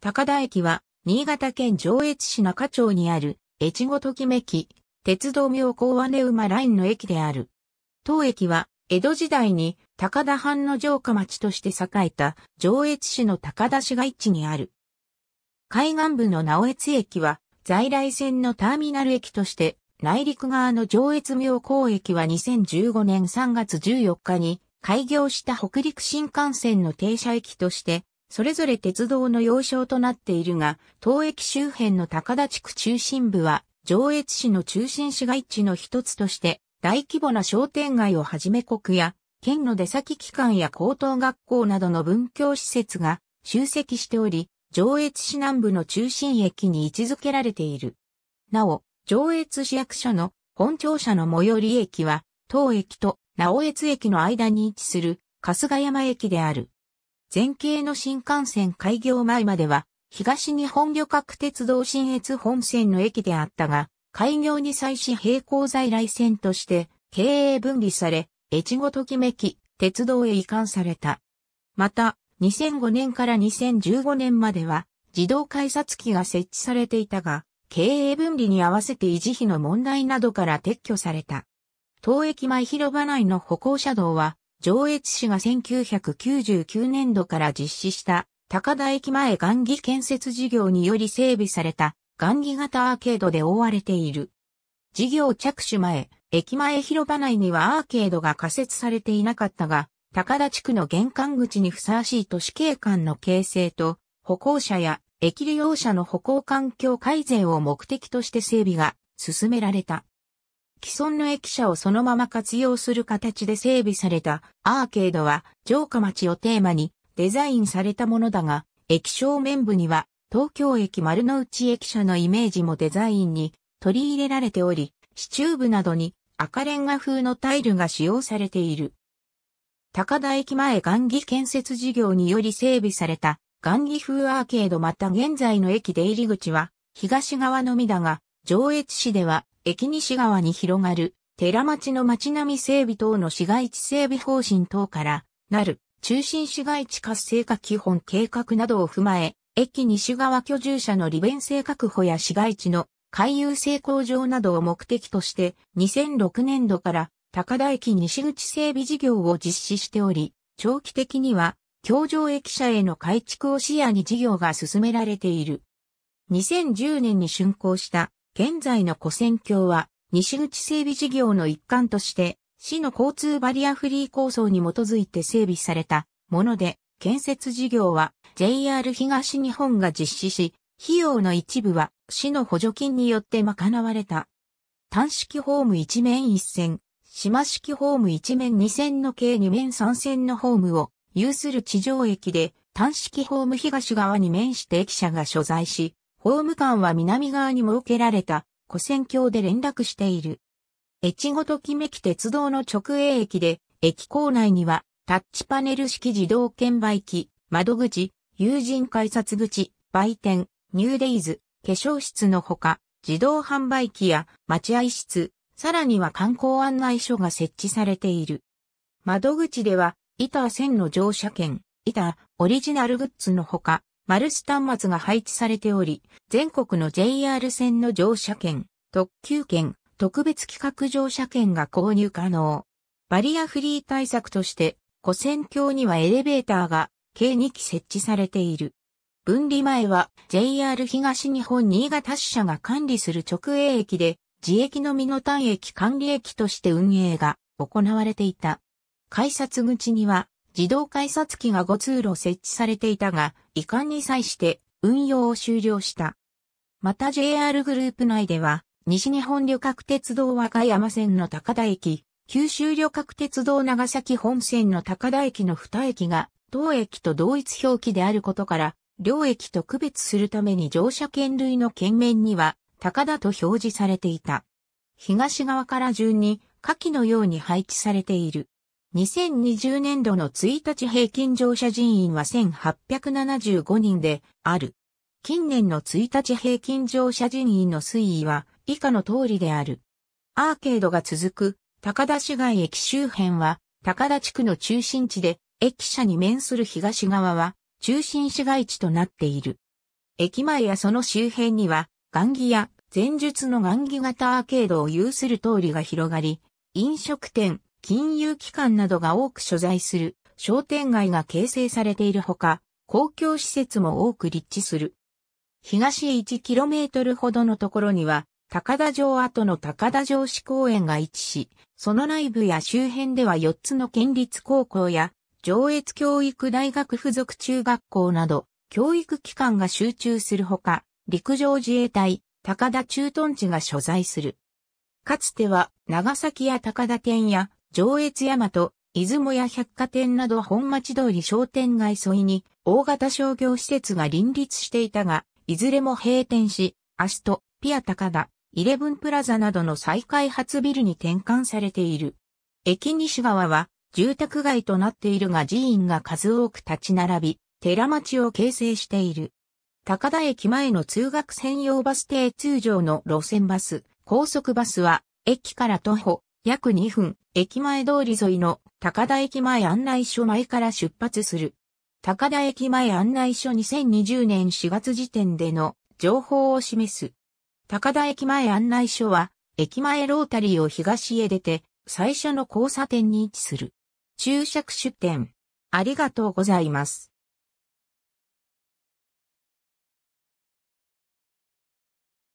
高田駅は、新潟県上越市中町にある、越後ときめき、鉄道妙高和根馬ラインの駅である。当駅は、江戸時代に高田藩の城下町として栄えた上越市の高田市街地にある。海岸部の直越駅は在来線のターミナル駅として内陸側の上越妙高駅は2015年3月14日に開業した北陸新幹線の停車駅としてそれぞれ鉄道の要衝となっているが、当駅周辺の高田地区中心部は、上越市の中心市街地の一つとして、大規模な商店街をはじめ国や、県の出先機関や高等学校などの文教施設が集積しており、上越市南部の中心駅に位置づけられている。なお、上越市役所の本庁舎の最寄り駅は、当駅と直越駅の間に位置する春日山駅である。全景の新幹線開業前までは、東日本旅客鉄道新越本線の駅であったが、開業に際し並行在来線として経営分離され、越後ときめき鉄道へ移管された。また、2005年から2015年までは自動改札機が設置されていたが、経営分離に合わせて維持費の問題などから撤去された。当駅前広場内の歩行者道は上越市が1999年度から実施した高田駅前雁木建設事業により整備された雁木型アーケードで覆われている。事業着手前、駅前広場内にはアーケードが仮設されていなかったが、高田地区の玄関口にふさわしい都市景観の形成と、歩行者や駅利用者の歩行環境改善を目的として整備が進められた。既存の駅舎をそのまま活用する形で整備されたアーケードは城下町をテーマにデザインされたものだが、駅正面部には東京駅丸の内駅舎のイメージもデザインに取り入れられており、支柱部などに赤レンガ風のタイルが使用されている。高田駅前雁木建設事業により整備された雁木風アーケードまた現在の駅出入り口は東側のみだが、上越市では駅西側に広がる、寺町の町並み整備等の市街地整備方針等からなる中心市街地活性化基本計画などを踏まえ、駅西側居住者の利便性確保や市街地の回遊性向上などを目的として2006年度から高田駅西口整備事業を実施しており、長期的には京上駅舎への改築を視野に事業が進められている。2010年に竣工した現在の古戦橋は、西口整備事業の一環として、市の交通バリアフリー構想に基づいて整備されたもので、建設事業は JR 東日本が実施し、費用の一部は市の補助金によって賄われた。単式ホーム1面1線、島式ホーム1面2線の計2面3線のホームを有する地上駅で単式ホーム東側に面して駅舎が所在し、法務館は南側に設けられた古線橋で連絡している。越後ときめき鉄道の直営駅で、駅構内にはタッチパネル式自動券売機、窓口、友人改札口、売店、ニューデイズ、化粧室のほか、自動販売機や待合室、さらには観光案内所が設置されている。窓口では、板線1000の乗車券、板、オリジナルグッズのほか、マルス端末が配置されており、全国の JR 線の乗車券、特急券、特別企画乗車券が購入可能。バリアフリー対策として、古線橋にはエレベーターが計2機設置されている。分離前は JR 東日本新潟支社が管理する直営駅で自駅のみの単駅管理駅として運営が行われていた。改札口には自動改札機が5通路設置されていたが、遺憾に際して運用を終了した。また JR グループ内では、西日本旅客鉄道和歌山線の高田駅、九州旅客鉄道長崎本線の高田駅の2駅が、同駅と同一表記であることから、両駅と区別するために乗車券類の券面には、高田と表示されていた。東側から順に、下記のように配置されている。2020年度の1日平均乗車人員は1875人である。近年の1日平均乗車人員の推移は以下の通りである。アーケードが続く高田市街駅周辺は高田地区の中心地で駅舎に面する東側は中心市街地となっている。駅前やその周辺には雁木や前述の雁木型アーケードを有する通りが広がり、飲食店、金融機関などが多く所在する商店街が形成されているほか、公共施設も多く立地する。東へ 1km ほどのところには、高田城跡の高田城市公園が位置し、その内部や周辺では4つの県立高校や、上越教育大学附属中学校など、教育機関が集中するほか、陸上自衛隊、高田駐屯地が所在する。かつては、長崎や高田店や、上越大和、出雲や百貨店など本町通り商店街沿いに大型商業施設が林立していたが、いずれも閉店し、アシト、ピア高田、イレブンプラザなどの再開発ビルに転換されている。駅西側は住宅街となっているが寺院が数多く立ち並び、寺町を形成している。高田駅前の通学専用バス停通常の路線バス、高速バスは、駅から徒歩約2分、駅前通り沿いの高田駅前案内所前から出発する。高田駅前案内所2020年4月時点での情報を示す。高田駅前案内所は、駅前ロータリーを東へ出て、最初の交差点に位置する。注釈出店。ありがとうございます。